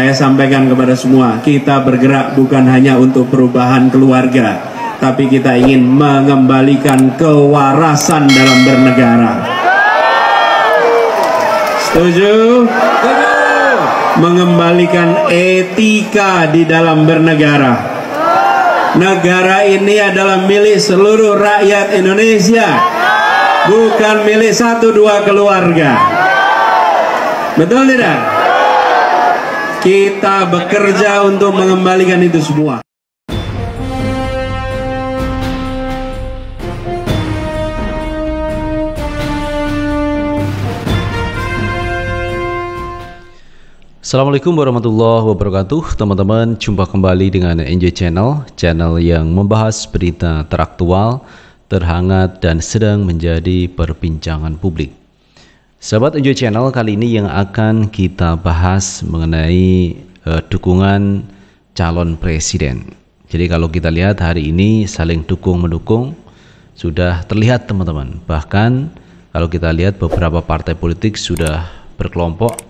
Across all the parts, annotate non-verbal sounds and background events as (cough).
Saya sampaikan kepada semua, kita bergerak bukan hanya untuk perubahan keluarga, tapi kita ingin mengembalikan kewarasan dalam bernegara. Setuju? Mengembalikan etika di dalam bernegara. Negara ini adalah milik seluruh rakyat Indonesia, bukan milik satu dua keluarga. Betul tidak? Kita bekerja untuk mengembalikan itu semua. Assalamualaikum warahmatullahi wabarakatuh Teman-teman, jumpa kembali dengan NJ Channel Channel yang membahas berita teraktual, terhangat, dan sedang menjadi perbincangan publik Sahabat Enjoy Channel kali ini yang akan kita bahas mengenai uh, dukungan calon presiden. Jadi kalau kita lihat hari ini saling dukung mendukung sudah terlihat teman-teman. Bahkan kalau kita lihat beberapa partai politik sudah berkelompok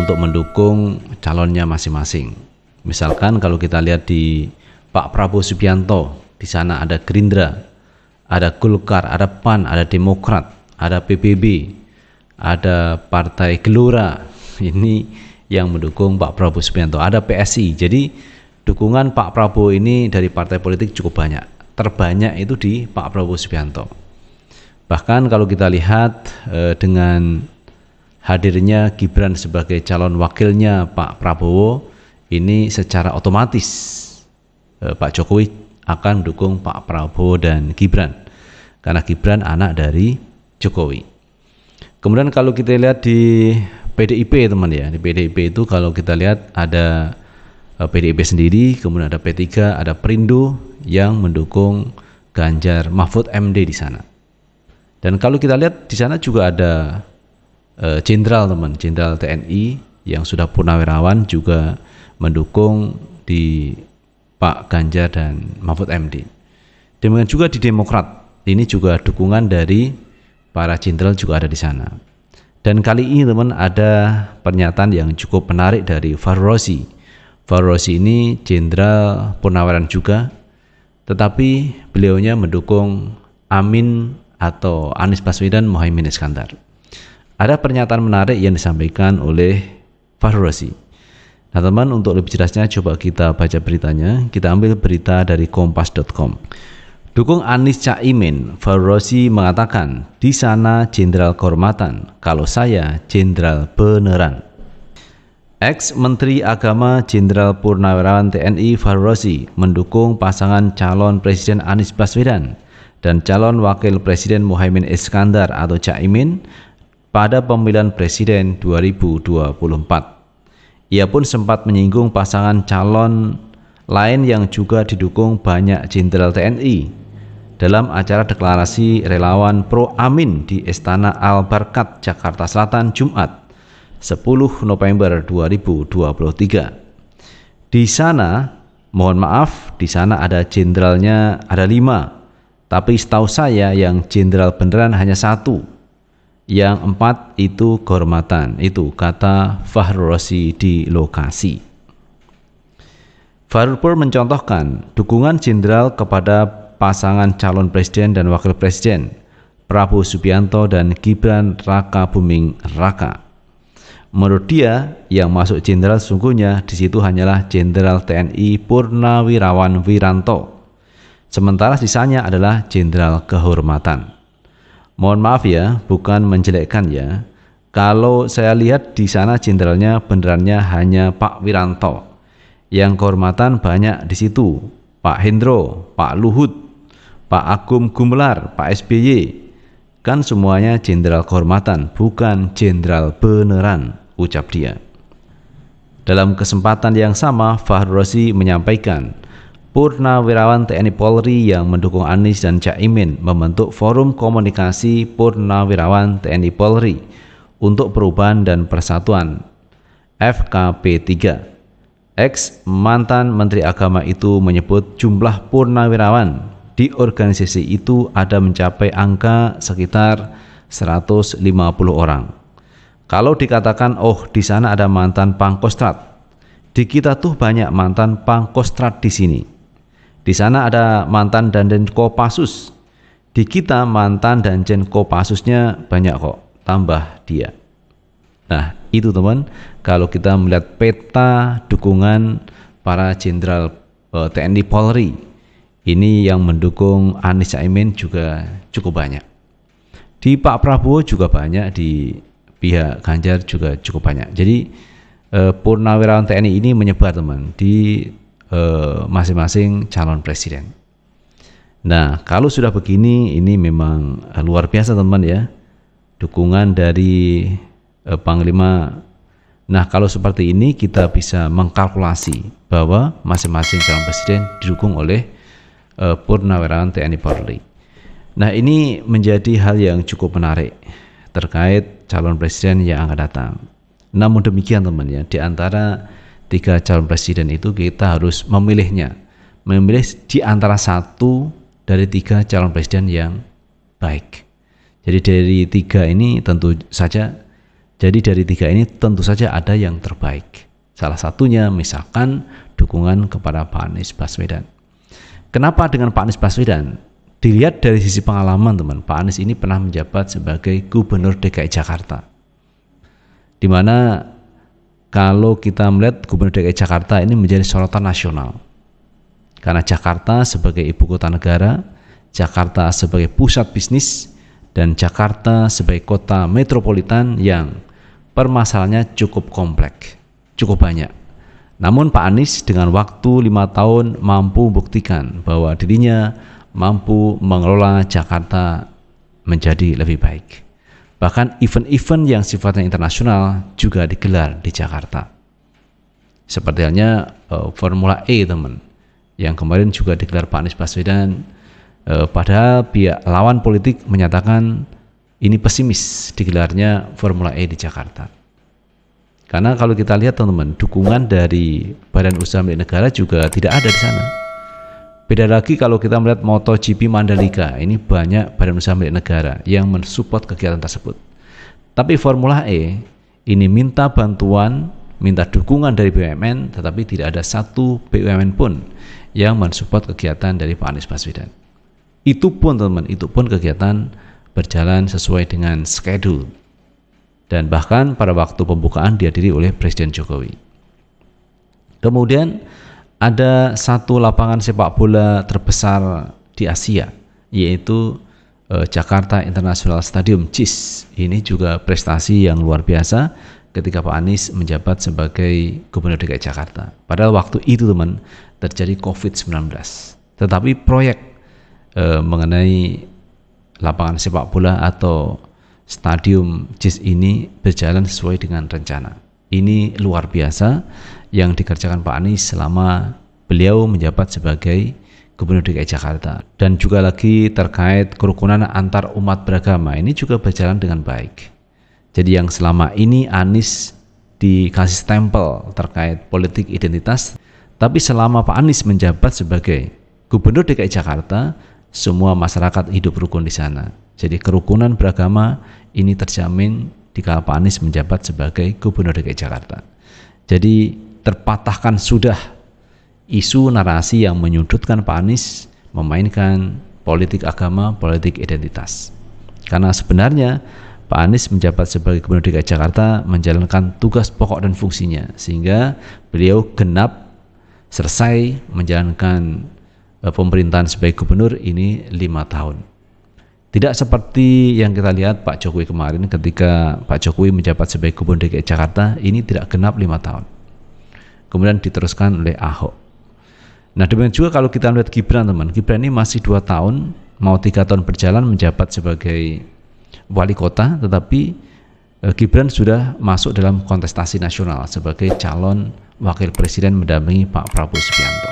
untuk mendukung calonnya masing-masing. Misalkan kalau kita lihat di Pak Prabowo Subianto, di sana ada Gerindra, ada Golkar, ada PAN, ada Demokrat, ada PBB, ada Partai Gelora ini yang mendukung Pak Prabowo Subianto, ada PSI. Jadi dukungan Pak Prabowo ini dari partai politik cukup banyak. Terbanyak itu di Pak Prabowo Subianto. Bahkan kalau kita lihat eh, dengan hadirnya Gibran sebagai calon wakilnya Pak Prabowo ini secara otomatis eh, Pak Jokowi akan mendukung Pak Prabowo dan Gibran karena Gibran anak dari Jokowi. Kemudian kalau kita lihat di PDIP teman ya, di PDIP itu kalau kita lihat ada PDIP eh, sendiri, kemudian ada P3, ada Perindo yang mendukung Ganjar Mahfud MD di sana. Dan kalau kita lihat di sana juga ada eh, jenderal uh, teman, jenderal TNI yang sudah purnawirawan juga mendukung di Pak Ganjar dan Mahfud MD. Demikian juga di Demokrat, ini juga dukungan dari para jenderal juga ada di sana. Dan kali ini teman ada pernyataan yang cukup menarik dari Farrosi. Farrosi ini jenderal Purnawiran juga, tetapi beliaunya mendukung Amin atau Anies Baswedan Mohaimin Iskandar. Ada pernyataan menarik yang disampaikan oleh Farrosi. Nah teman untuk lebih jelasnya coba kita baca beritanya, kita ambil berita dari kompas.com. Dukung Anis Caimin, Farosi mengatakan, di sana jenderal kehormatan, kalau saya jenderal beneran. Ex-Menteri Agama Jenderal Purnawirawan TNI Farosi mendukung pasangan calon Presiden Anies Baswedan dan calon Wakil Presiden Muhammad Iskandar atau Caimin pada pemilihan Presiden 2024. Ia pun sempat menyinggung pasangan calon lain yang juga didukung banyak jenderal TNI, dalam acara deklarasi relawan Pro Amin di Istana Al Barkat Jakarta Selatan Jumat 10 November 2023. Di sana, mohon maaf, di sana ada jenderalnya ada lima, tapi setahu saya yang jenderal beneran hanya satu. Yang empat itu kehormatan, itu kata Fahru Rosi di lokasi. Pur mencontohkan dukungan jenderal kepada pasangan calon presiden dan wakil presiden Prabowo Subianto dan Gibran Raka Buming Raka. Menurut dia, yang masuk jenderal sungguhnya di situ hanyalah Jenderal TNI Purnawirawan Wiranto. Sementara sisanya adalah jenderal kehormatan. Mohon maaf ya, bukan menjelekkan ya. Kalau saya lihat di sana jenderalnya benerannya hanya Pak Wiranto. Yang kehormatan banyak di situ, Pak Hendro, Pak Luhut, Pak Agung Gumelar, Pak SBY. Kan semuanya jenderal kehormatan, bukan jenderal beneran, ucap dia. Dalam kesempatan yang sama, Fahru Rosi menyampaikan, Purnawirawan TNI Polri yang mendukung Anies dan Cak Caimin membentuk Forum Komunikasi Purnawirawan TNI Polri untuk Perubahan dan Persatuan FKP3. Ex mantan Menteri Agama itu menyebut jumlah purnawirawan di organisasi itu ada mencapai angka sekitar 150 orang. Kalau dikatakan oh di sana ada mantan pangkostrat. Di kita tuh banyak mantan pangkostrat di sini. Di sana ada mantan danjen kopasus, Di kita mantan danjen kopasusnya banyak kok, tambah dia. Nah, itu teman, kalau kita melihat peta dukungan para jenderal eh, TNI Polri ini yang mendukung Anies Caimin juga cukup banyak. Di Pak Prabowo juga banyak, di pihak Ganjar juga cukup banyak. Jadi eh, purnawirawan TNI ini menyebar teman di masing eh, masing-masing calon presiden. Nah, kalau sudah begini, ini memang eh, luar biasa teman ya. Dukungan dari eh, Panglima. Nah, kalau seperti ini kita bisa mengkalkulasi bahwa masing-masing calon presiden didukung oleh uh, eh, purnawirawan TNI Polri. Nah, ini menjadi hal yang cukup menarik terkait calon presiden yang akan datang. Namun demikian teman ya, di antara tiga calon presiden itu kita harus memilihnya. Memilih di antara satu dari tiga calon presiden yang baik. Jadi dari tiga ini tentu saja jadi dari tiga ini tentu saja ada yang terbaik. Salah satunya misalkan dukungan kepada Pak Anies Baswedan. Kenapa dengan Pak Anies Baswedan? Dilihat dari sisi pengalaman teman, Pak Anies ini pernah menjabat sebagai Gubernur DKI Jakarta. Dimana kalau kita melihat Gubernur DKI Jakarta ini menjadi sorotan nasional. Karena Jakarta sebagai ibu kota negara, Jakarta sebagai pusat bisnis, dan Jakarta sebagai kota metropolitan yang permasalahannya cukup kompleks, cukup banyak. Namun Pak Anies dengan waktu lima tahun mampu buktikan bahwa dirinya mampu mengelola Jakarta menjadi lebih baik. Bahkan event-event yang sifatnya internasional juga digelar di Jakarta. Seperti halnya uh, Formula E teman, yang kemarin juga digelar Pak Anies Baswedan. Uh, padahal pihak lawan politik menyatakan ini pesimis digelarnya Formula E di Jakarta. Karena kalau kita lihat teman-teman, dukungan dari badan usaha milik negara juga tidak ada di sana. Beda lagi kalau kita melihat MotoGP Mandalika, ini banyak badan usaha milik negara yang mensupport kegiatan tersebut. Tapi Formula E ini minta bantuan, minta dukungan dari BUMN, tetapi tidak ada satu BUMN pun yang mensupport kegiatan dari Pak Anies Baswedan. Itu pun teman-teman, itu pun kegiatan berjalan sesuai dengan schedule dan bahkan pada waktu pembukaan dihadiri oleh Presiden Jokowi. Kemudian ada satu lapangan sepak bola terbesar di Asia yaitu eh, Jakarta International Stadium JIS. Ini juga prestasi yang luar biasa ketika Pak Anies menjabat sebagai Gubernur DKI Jakarta. Pada waktu itu teman terjadi COVID-19. Tetapi proyek eh, mengenai lapangan sepak bola atau stadium JIS ini berjalan sesuai dengan rencana. Ini luar biasa yang dikerjakan Pak Anies selama beliau menjabat sebagai Gubernur DKI Jakarta dan juga lagi terkait kerukunan antar umat beragama ini juga berjalan dengan baik. Jadi yang selama ini Anies dikasih stempel terkait politik identitas, tapi selama Pak Anies menjabat sebagai Gubernur DKI Jakarta, semua masyarakat hidup rukun di sana jadi kerukunan beragama ini terjamin jika Pak Anies menjabat sebagai Gubernur DKI Jakarta. Jadi terpatahkan sudah isu narasi yang menyudutkan Pak Anies memainkan politik agama, politik identitas. Karena sebenarnya Pak Anies menjabat sebagai Gubernur DKI Jakarta menjalankan tugas pokok dan fungsinya sehingga beliau genap selesai menjalankan eh, pemerintahan sebagai gubernur ini lima tahun. Tidak seperti yang kita lihat Pak Jokowi kemarin ketika Pak Jokowi menjabat sebagai Gubernur DKI Jakarta, ini tidak genap lima tahun. Kemudian diteruskan oleh Ahok. Nah demikian juga kalau kita melihat Gibran teman, Gibran ini masih dua tahun, mau tiga tahun berjalan menjabat sebagai wali kota, tetapi eh, Gibran sudah masuk dalam kontestasi nasional sebagai calon wakil presiden mendampingi Pak Prabowo Subianto.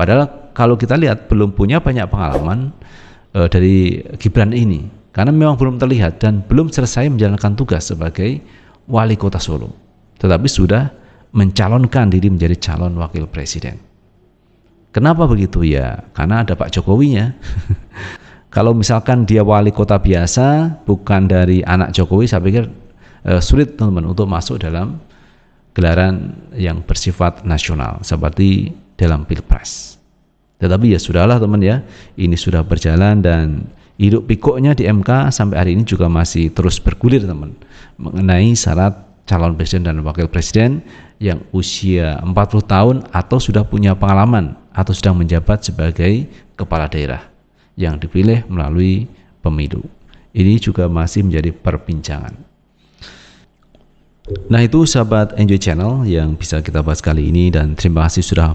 Padahal kalau kita lihat belum punya banyak pengalaman, e, dari Gibran ini karena memang belum terlihat dan belum selesai menjalankan tugas sebagai wali kota Solo tetapi sudah mencalonkan diri menjadi calon wakil presiden kenapa begitu ya karena ada Pak Jokowi Jokowinya (laughs) kalau misalkan dia wali kota biasa bukan dari anak Jokowi saya pikir e, sulit teman-teman untuk masuk dalam gelaran yang bersifat nasional seperti dalam pilpres. Tetapi ya sudahlah teman ya, ini sudah berjalan dan hidup pikuknya di MK sampai hari ini juga masih terus bergulir teman mengenai syarat calon presiden dan wakil presiden yang usia 40 tahun atau sudah punya pengalaman atau sedang menjabat sebagai kepala daerah yang dipilih melalui pemilu. Ini juga masih menjadi perbincangan. Nah itu sahabat Enjoy Channel yang bisa kita bahas kali ini dan terima kasih sudah